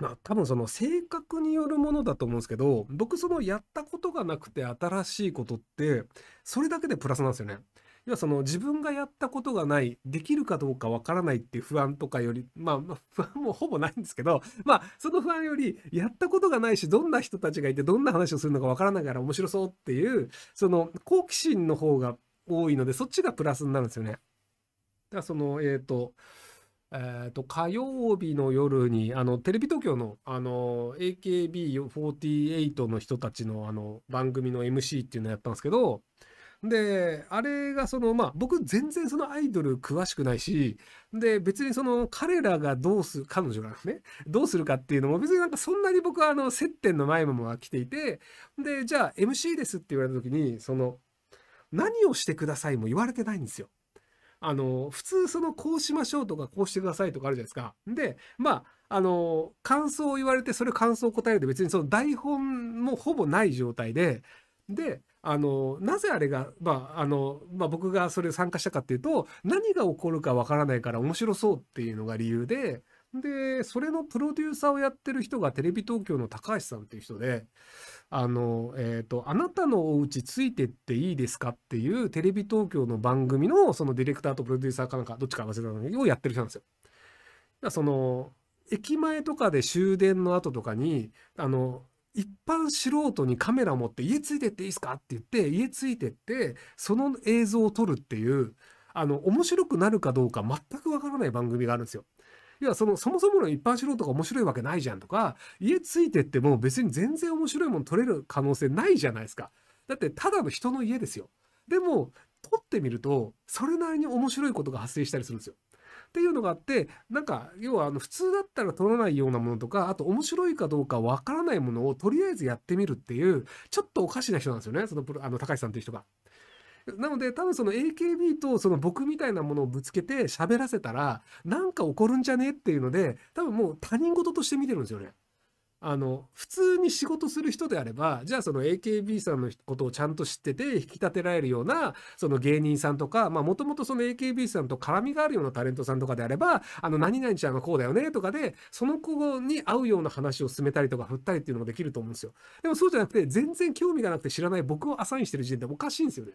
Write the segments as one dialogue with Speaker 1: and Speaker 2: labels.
Speaker 1: まあ多分その性格によるものだと思うんですけど、僕そのやったことがなくて新しいことって、それだけでプラスなんですよね。要はその自分がやったことがない、できるかどうかわからないっていう不安とかより、まあ、不安もほぼないんですけど、まあその不安より、やったことがないし、どんな人たちがいてどんな話をするのかわからないから面白そうっていう、その好奇心の方が多いので、そっちがプラスになるんですよね。だからその、えっ、ー、と、えーと、火曜日の夜にあのテレビ東京のの AKB48 の人たちのあの番組の MC っていうのをやったんですけどであれがそのまあ僕全然そのアイドル詳しくないしで別にその彼らがどうする彼女がねどうするかっていうのも別になんかそんなに僕はあの接点の前もは来ていてでじゃあ MC ですって言われた時にその何をしてくださいも言われてないんですよ。あの、普通そのこうしましょうとかこうしてくださいとかあるじゃないですか。で、まあ、あの、感想を言われてそれ感想を答えると別にその台本もほぼない状態で、で、あの、なぜあれが、まあ、あの、まあ、僕がそれ参加したかっていうと、何が起こるかわからないから面白そうっていうのが理由で、で、それのプロデューサーをやってる人がテレビ東京の高橋さんっていう人で、あの、えっ、ー、と、あなたのお家ついてっていいですかっていうテレビ東京の番組のそのディレクターとプロデューサーかなんか、どっちか忘れたのをやってる人なんですよ。その、駅前とかで終電の後とかに、あの、一般素人にカメラ持って家ついてっていいですかって言って家ついてってその映像を撮るっていうあの面白くなるかどうか全くわからない番組があるんですよ。いや、その、そもそもの一般素人が面白いわけないじゃんとか、家ついてっても別に全然面白いもの取れる可能性ないじゃないですか。だってただの人の家ですよ。でも、撮ってみると、それなりに面白いことが発生したりするんですよ。っていうのがあって、なんか、要はあの普通だったら撮らないようなものとか、あと面白いかどうかわからないものをとりあえずやってみるっていう、ちょっとおかしな人なんですよね、そのプロ、あの、高橋さんっていう人が。なので多分その AKB とその僕みたいなものをぶつけて喋らせたらなんか起こるんじゃねっていうので多分もう他人事として見てるんですよね。あの普通に仕事する人であればじゃあその AKB さんのことをちゃんと知ってて引き立てられるようなその芸人さんとかもともとその AKB さんと絡みがあるようなタレントさんとかであればあの何々ちゃんがこうだよねとかでその子に合うような話を進めたりとか振ったりっていうのもできると思うんですよでもそうじゃなくて全然興味がなくて知らない僕をアサインしてる時点でおかしいんですよね。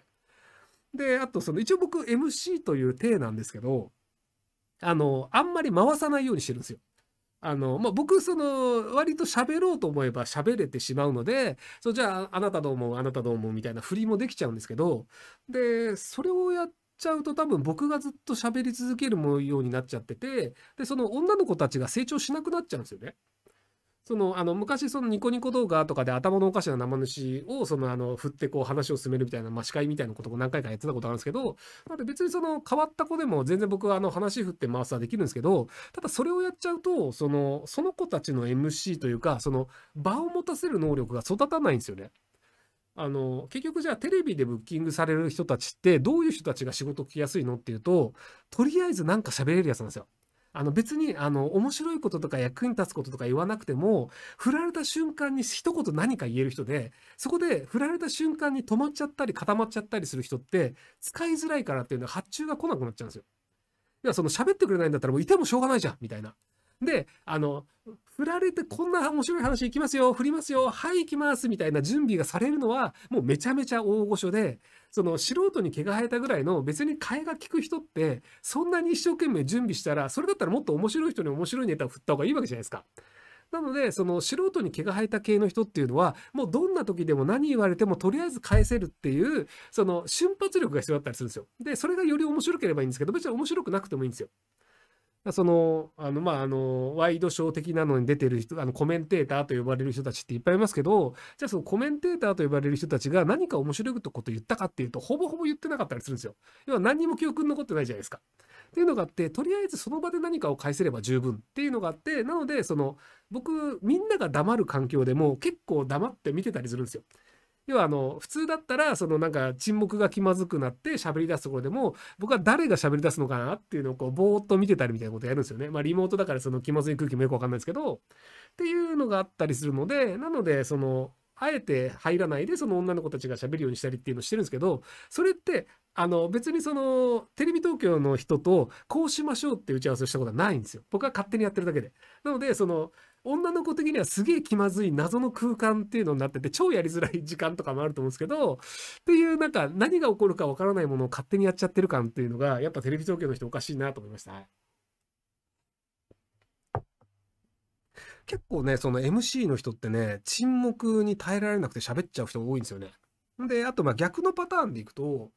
Speaker 1: で、あとその一応僕 MC という体なんですけど、あの、あんまり回さないようにしてるんですよ。あの、まあ、僕、その、割と喋ろうと思えば喋れてしまうので、そう、じゃあ、あなたどう思う、あなたどう思うみたいな振りもできちゃうんですけど、で、それをやっちゃうと多分僕がずっと喋り続けるようになっちゃってて、で、その女の子たちが成長しなくなっちゃうんですよね。そのあの昔そのニコニコ動画とかで頭のおかしな生主をそのあの振ってこう話を進めるみたいな、ま司会みたいなことも何回かやってたことあるんですけど、まあ、別にその変わった子でも全然僕はあの話振って回すはできるんですけどただそれをやっちゃうとそのその子たちの MC というかその場を持たせる能力が育たないんですよね。あの結局じゃあテレビでブッキングされる人たちってどういう人たちが仕事来やすいのっていうととりあえずなんか喋れるやつなんですよ。あの別にあの面白いこととか役に立つこととか言わなくても振られた瞬間に一言何か言える人でそこで振られた瞬間に止まっちゃったり固まっちゃったりする人って使いづらいからっていうのは発注が来なくなっちゃうんですよ。いやその喋ってくれないんだったらもういてもしょうがないじゃんみたいな。であの振られてこんな面白い話いきますよ、振りますよ、はい行きますみたいな準備がされるのはもうめちゃめちゃ大御所で、その素人に毛が生えたぐらいの別に替えが利く人ってそんなに一生懸命準備したら、それだったらもっと面白い人に面白いネタを振った方がいいわけじゃないですか。なので、その素人に毛が生えた系の人っていうのは、もうどんな時でも何言われてもとりあえず返せるっていう、その瞬発力が必要だったりするんですよ。で、それがより面白ければいいんですけど、別に面白くなくてもいいんですよ。その、あの、まあ、あの、ワイドショー的なのに出てる人、あの、コメンテーターと呼ばれる人たちっていっぱいいますけど、じゃあそのコメンテーターと呼ばれる人たちが何か面白いこと言ったかっていうと、ほぼほぼ言ってなかったりするんですよ。要は何にも記憶に残ってないじゃないですか。っていうのがあって、とりあえずその場で何かを返せれば十分っていうのがあって、なので、その、僕、みんなが黙る環境でも結構黙って見てたりするんですよ。要はあの普通だったらそのなんか沈黙が気まずくなって喋り出すところでも僕は誰が喋り出すのかなっていうのをこうぼーっと見てたりみたいなことやるんですよね。まあリモートだからその気まずい空気もよくわかんないですけどっていうのがあったりするのでなのでそのあえて入らないでその女の子たちが喋るようにしたりっていうのをしてるんですけどそれってあの別にそのテレビ東京の人とこうしましょうって打ち合わせをしたことはないんですよ。僕は勝手にやってるだけで。なのでその女の子的にはすげえ気まずい謎の空間っていうのになってて超やりづらい時間とかもあると思うんですけどっていうなんか何が起こるかわからないものを勝手にやっちゃってる感っていうのがやっぱテレビ東京の人おかしいなと思いました。結構ねその MC の人ってね沈黙に耐えられなくて喋っちゃう人多いんですよね。であとまあ逆のパターンでいくと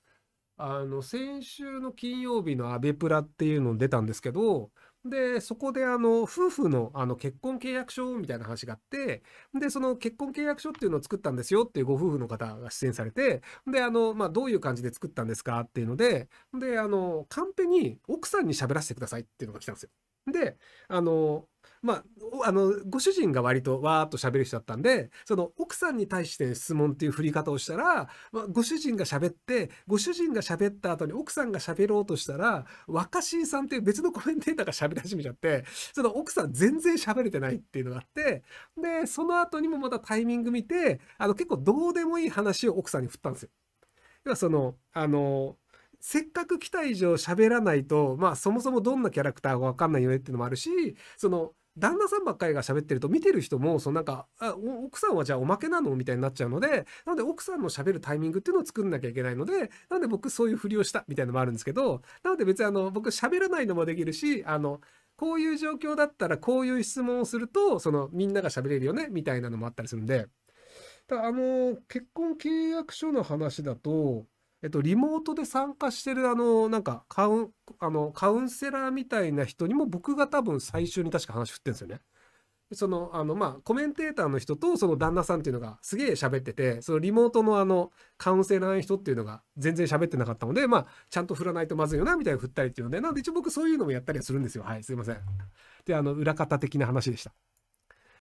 Speaker 1: あの先週の金曜日の「アベプラ」っていうのに出たんですけどで、そこであの、夫婦のあの結婚契約書みたいな話があって、で、その結婚契約書っていうのを作ったんですよっていうご夫婦の方が出演されて、で、あの、まあ、どういう感じで作ったんですかっていうので、で、あの、カンペに奥さんに喋らせてくださいっていうのが来たんですよ。で、あの、まあ、あの、ご主人が割とわーっと喋る人だったんで、その奥さんに対して質問っていう振り方をしたら、まあ、ご主人が喋って、ご主人が喋った後に奥さんが喋ろうとしたら、若新さんっていう別のコメンテーターが喋り始めちゃって、その奥さん全然喋れてないっていうのがあって、で、その後にもまたタイミング見て、あの、結構どうでもいい話を奥さんに振ったんですよ。要はその、あの、せっかく来た以上喋らないと、まあそもそもどんなキャラクターがわかんないよねっていうのもあるし、その、旦那さんばっかりが喋ってると見てる人もそのなんか奥さんはじゃあおまけなのみたいになっちゃうのでなので奥さんの喋るタイミングっていうのを作んなきゃいけないのでなので僕そういうふりをしたみたいなのもあるんですけどなので別にあの僕喋らないのもできるしあのこういう状況だったらこういう質問をするとそのみんなが喋れるよねみたいなのもあったりするんでだあの結婚契約書の話だとえっと、リモートで参加してるあのなんかカウンあのカウンセラーみたいな人にも僕が多分最初に確か話振ってるんですよね。そのあのまあコメンテーターの人とその旦那さんっていうのがすげえ喋っててそのリモートのあのカウンセラーの人っていうのが全然喋ってなかったのでまあちゃんと振らないとまずいよなみたいな振ったりっていうのでなので一応僕そういうのもやったりはするんですよはいすいません。であの裏方的な話でした。